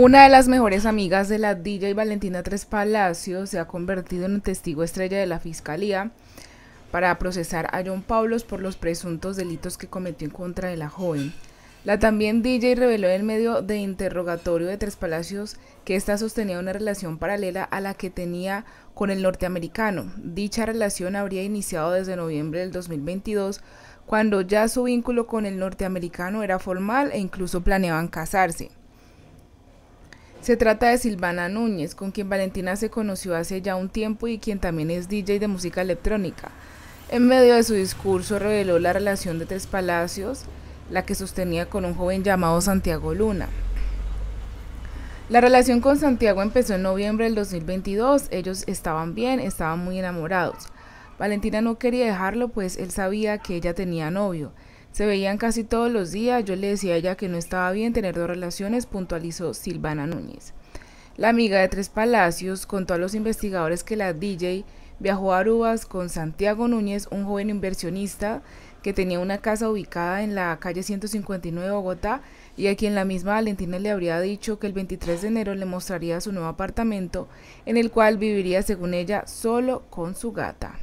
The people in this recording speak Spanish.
Una de las mejores amigas de la DJ Valentina Tres Palacios se ha convertido en un testigo estrella de la Fiscalía para procesar a John Paulos por los presuntos delitos que cometió en contra de la joven. La también DJ reveló en medio de interrogatorio de Tres Palacios que ésta sostenía una relación paralela a la que tenía con el norteamericano. Dicha relación habría iniciado desde noviembre del 2022, cuando ya su vínculo con el norteamericano era formal e incluso planeaban casarse. Se trata de Silvana Núñez, con quien Valentina se conoció hace ya un tiempo y quien también es DJ de música electrónica. En medio de su discurso reveló la relación de Tres Palacios, la que sostenía con un joven llamado Santiago Luna. La relación con Santiago empezó en noviembre del 2022, ellos estaban bien, estaban muy enamorados. Valentina no quería dejarlo pues él sabía que ella tenía novio. Se veían casi todos los días, yo le decía a ella que no estaba bien tener dos relaciones, puntualizó Silvana Núñez. La amiga de Tres Palacios contó a los investigadores que la DJ viajó a Arubas con Santiago Núñez, un joven inversionista que tenía una casa ubicada en la calle 159 Bogotá y a quien la misma Valentina le habría dicho que el 23 de enero le mostraría su nuevo apartamento en el cual viviría según ella solo con su gata.